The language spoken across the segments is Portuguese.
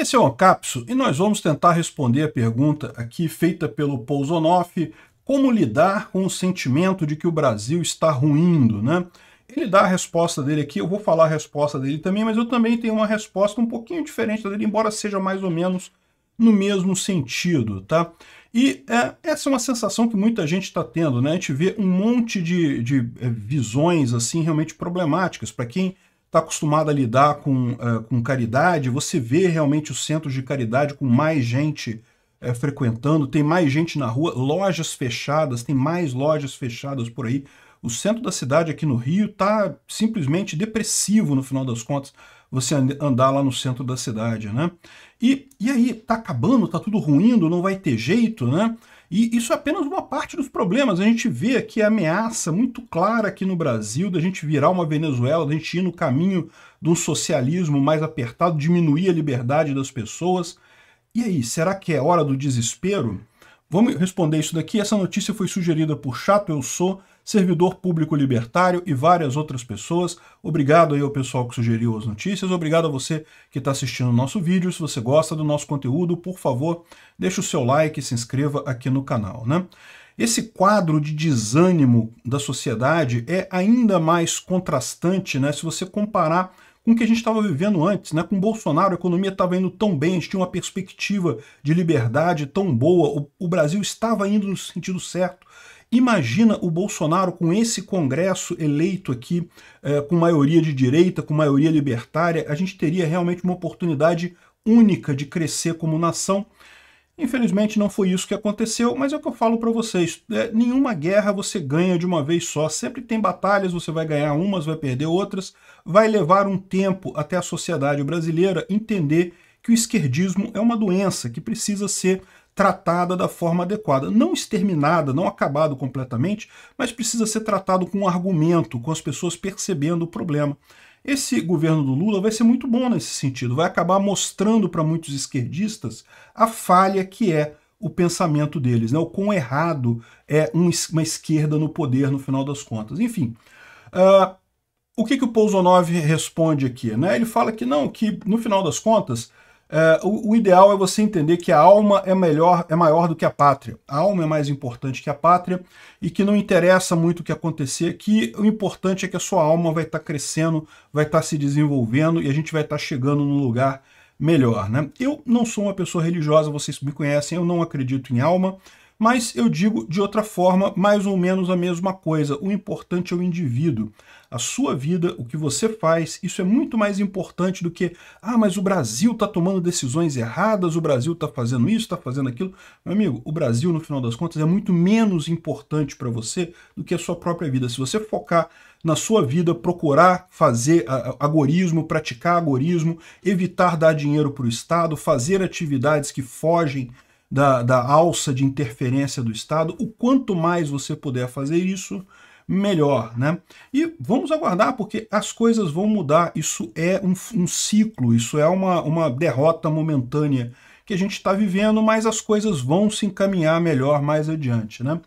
Esse é o Ancapso e nós vamos tentar responder a pergunta aqui feita pelo Pousonoff, como lidar com o sentimento de que o Brasil está ruindo, né? Ele dá a resposta dele aqui, eu vou falar a resposta dele também, mas eu também tenho uma resposta um pouquinho diferente dele, embora seja mais ou menos no mesmo sentido, tá? E é, essa é uma sensação que muita gente está tendo, né? A gente vê um monte de, de é, visões, assim, realmente problemáticas. Para quem está acostumado a lidar com, uh, com caridade, você vê realmente os centros de caridade com mais gente uh, frequentando, tem mais gente na rua, lojas fechadas, tem mais lojas fechadas por aí. O centro da cidade aqui no Rio está simplesmente depressivo no final das contas, você andar lá no centro da cidade, né? E, e aí, tá acabando, tá tudo ruindo, não vai ter jeito, né? E isso é apenas uma parte dos problemas. A gente vê aqui a ameaça muito clara aqui no Brasil da gente virar uma Venezuela, da gente ir no caminho de um socialismo mais apertado, diminuir a liberdade das pessoas. E aí, será que é hora do desespero? Vamos responder isso daqui. Essa notícia foi sugerida por Chato Eu Sou servidor público libertário e várias outras pessoas. Obrigado aí ao pessoal que sugeriu as notícias, obrigado a você que está assistindo o nosso vídeo. Se você gosta do nosso conteúdo, por favor, deixe o seu like e se inscreva aqui no canal. Né? Esse quadro de desânimo da sociedade é ainda mais contrastante né, se você comparar com o que a gente estava vivendo antes. Né? Com Bolsonaro, a economia estava indo tão bem, a gente tinha uma perspectiva de liberdade tão boa, o, o Brasil estava indo no sentido certo. Imagina o Bolsonaro com esse Congresso eleito aqui, eh, com maioria de direita, com maioria libertária, a gente teria realmente uma oportunidade única de crescer como nação. Infelizmente não foi isso que aconteceu, mas é o que eu falo para vocês. É, nenhuma guerra você ganha de uma vez só. Sempre tem batalhas, você vai ganhar umas, vai perder outras. Vai levar um tempo até a sociedade brasileira entender que o esquerdismo é uma doença que precisa ser tratada da forma adequada. Não exterminada, não acabado completamente, mas precisa ser tratado com um argumento, com as pessoas percebendo o problema. Esse governo do Lula vai ser muito bom nesse sentido, vai acabar mostrando para muitos esquerdistas a falha que é o pensamento deles, né? o quão errado é uma esquerda no poder no final das contas. Enfim, uh, o que, que o Pouzonov responde aqui? Né? Ele fala que não, que no final das contas é, o, o, ideal é você entender que a alma é melhor, é maior do que a pátria. A alma é mais importante que a pátria e que não interessa muito o que acontecer, que o importante é que a sua alma vai estar tá crescendo, vai estar tá se desenvolvendo e a gente vai estar tá chegando num lugar melhor. Né? Eu não sou uma pessoa religiosa, vocês me conhecem, eu não acredito em alma, mas eu digo de outra forma, mais ou menos a mesma coisa. O importante é o indivíduo. A sua vida, o que você faz, isso é muito mais importante do que ah, mas o Brasil está tomando decisões erradas, o Brasil está fazendo isso, está fazendo aquilo. Meu amigo, o Brasil, no final das contas, é muito menos importante para você do que a sua própria vida. Se você focar na sua vida, procurar fazer agorismo, praticar agorismo, evitar dar dinheiro para o Estado, fazer atividades que fogem da, da alça de interferência do Estado. O quanto mais você puder fazer isso, melhor, né? E vamos aguardar, porque as coisas vão mudar. Isso é um, um ciclo, isso é uma, uma derrota momentânea que a gente está vivendo, mas as coisas vão se encaminhar melhor mais adiante, né?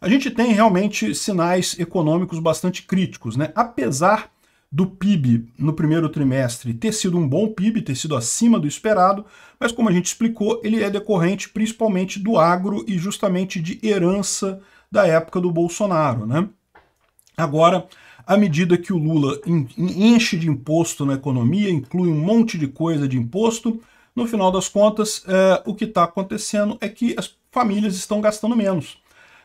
A gente tem realmente sinais econômicos bastante críticos, né? Apesar do PIB no primeiro trimestre ter sido um bom PIB, ter sido acima do esperado, mas como a gente explicou, ele é decorrente principalmente do agro e justamente de herança da época do Bolsonaro. Né? Agora, à medida que o Lula enche de imposto na economia, inclui um monte de coisa de imposto, no final das contas, é, o que está acontecendo é que as famílias estão gastando menos.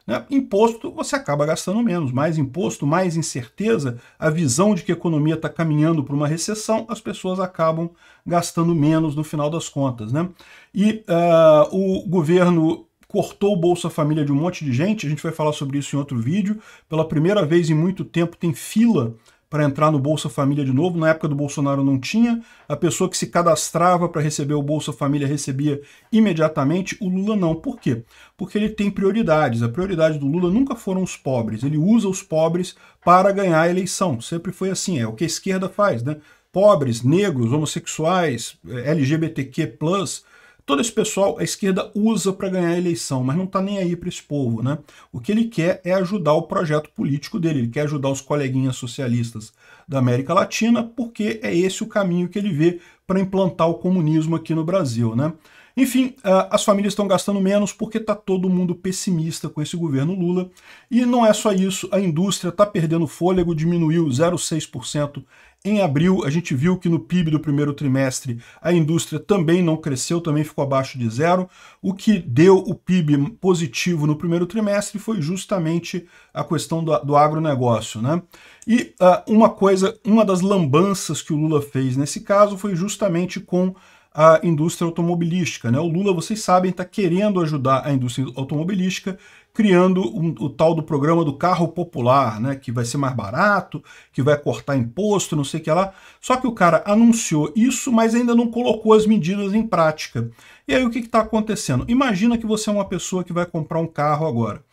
Né? Imposto você acaba gastando menos, mais imposto, mais incerteza, a visão de que a economia está caminhando para uma recessão, as pessoas acabam gastando menos no final das contas. Né? E uh, o governo cortou o Bolsa Família de um monte de gente, a gente vai falar sobre isso em outro vídeo. Pela primeira vez em muito tempo tem fila para entrar no Bolsa Família de novo. Na época do Bolsonaro não tinha. A pessoa que se cadastrava para receber o Bolsa Família recebia imediatamente. O Lula não. Por quê? Porque ele tem prioridades. A prioridade do Lula nunca foram os pobres. Ele usa os pobres para ganhar a eleição. Sempre foi assim. É o que a esquerda faz, né? Pobres, negros, homossexuais, é, LGBTQ, Todo esse pessoal a esquerda usa para ganhar a eleição, mas não está nem aí para esse povo. Né? O que ele quer é ajudar o projeto político dele, ele quer ajudar os coleguinhas socialistas da América Latina, porque é esse o caminho que ele vê para implantar o comunismo aqui no Brasil. Né? Enfim, ah, as famílias estão gastando menos porque está todo mundo pessimista com esse governo Lula. E não é só isso, a indústria está perdendo fôlego, diminuiu 0,6% em abril, a gente viu que no PIB do primeiro trimestre a indústria também não cresceu, também ficou abaixo de zero. O que deu o PIB positivo no primeiro trimestre foi justamente a questão do, do agronegócio. Né? E uh, uma coisa, uma das lambanças que o Lula fez nesse caso foi justamente com a indústria automobilística. Né? O Lula, vocês sabem, está querendo ajudar a indústria automobilística criando um, o tal do programa do carro popular, né, que vai ser mais barato, que vai cortar imposto, não sei o que lá. Só que o cara anunciou isso, mas ainda não colocou as medidas em prática. E aí o que está acontecendo? Imagina que você é uma pessoa que vai comprar um carro agora.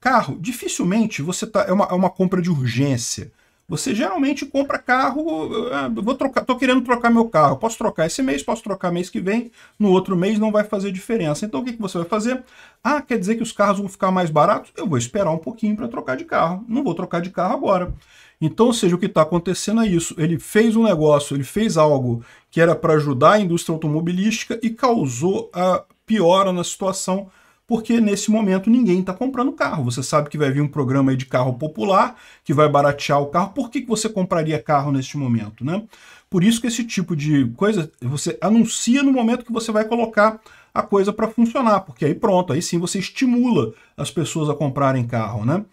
Carro, dificilmente você tá, é, uma, é uma compra de urgência. Você geralmente compra carro, ah, vou trocar, tô querendo trocar meu carro, posso trocar esse mês, posso trocar mês que vem, no outro mês não vai fazer diferença. Então o que, que você vai fazer? Ah, quer dizer que os carros vão ficar mais baratos? Eu vou esperar um pouquinho para trocar de carro. Não vou trocar de carro agora. Então, ou seja, o que está acontecendo é isso. Ele fez um negócio, ele fez algo que era para ajudar a indústria automobilística e causou a piora na situação porque nesse momento ninguém está comprando carro. Você sabe que vai vir um programa de carro popular que vai baratear o carro. Por que, que você compraria carro neste momento? Né? Por isso que esse tipo de coisa você anuncia no momento que você vai colocar a coisa para funcionar, porque aí pronto, aí sim você estimula as pessoas a comprarem carro. Né?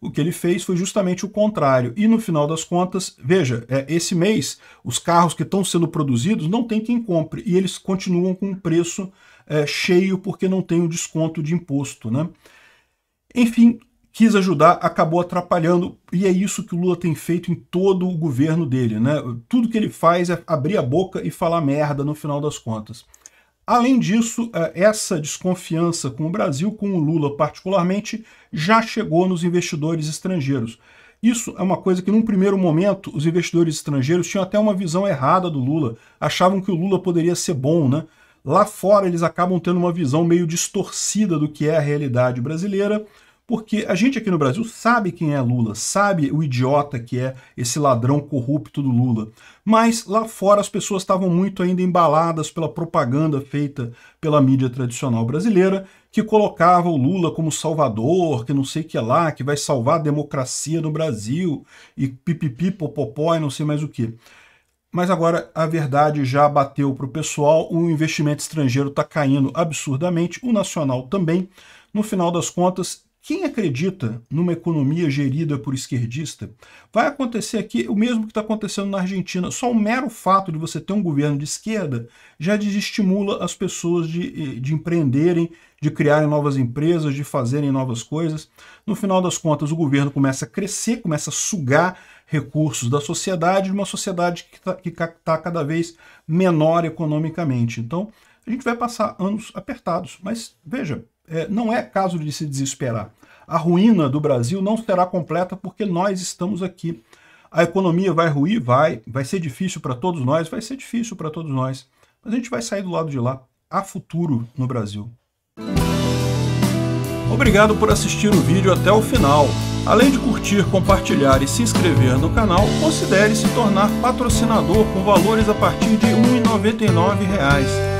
o que ele fez foi justamente o contrário. E no final das contas, veja, é, esse mês os carros que estão sendo produzidos não tem quem compre e eles continuam com um preço é, cheio porque não tem o desconto de imposto. Né? Enfim, quis ajudar, acabou atrapalhando, e é isso que o Lula tem feito em todo o governo dele. Né? Tudo que ele faz é abrir a boca e falar merda no final das contas. Além disso, é, essa desconfiança com o Brasil, com o Lula particularmente, já chegou nos investidores estrangeiros. Isso é uma coisa que, num primeiro momento, os investidores estrangeiros tinham até uma visão errada do Lula. Achavam que o Lula poderia ser bom, né? Lá fora, eles acabam tendo uma visão meio distorcida do que é a realidade brasileira. Porque a gente aqui no Brasil sabe quem é Lula, sabe o idiota que é esse ladrão corrupto do Lula. Mas lá fora as pessoas estavam muito ainda embaladas pela propaganda feita pela mídia tradicional brasileira, que colocava o Lula como salvador, que não sei o que lá, que vai salvar a democracia no Brasil, e pipipi, popopó e não sei mais o que. Mas agora a verdade já bateu para o pessoal, o investimento estrangeiro está caindo absurdamente, o nacional também. No final das contas, quem acredita numa economia gerida por esquerdista, vai acontecer aqui o mesmo que está acontecendo na Argentina. Só o mero fato de você ter um governo de esquerda já desestimula as pessoas de, eh, de empreenderem, de criarem novas empresas, de fazerem novas coisas. No final das contas, o governo começa a crescer, começa a sugar recursos da sociedade, de uma sociedade que está tá cada vez menor economicamente. Então, a gente vai passar anos apertados. Mas veja, é, não é caso de se desesperar. A ruína do Brasil não será completa porque nós estamos aqui. A economia vai ruir? Vai. Vai ser difícil para todos nós? Vai ser difícil para todos nós. Mas a gente vai sair do lado de lá. Há futuro no Brasil. Obrigado por assistir o vídeo até o final. Além de curtir, compartilhar e se inscrever no canal, considere se tornar patrocinador com valores a partir de R$ 1,99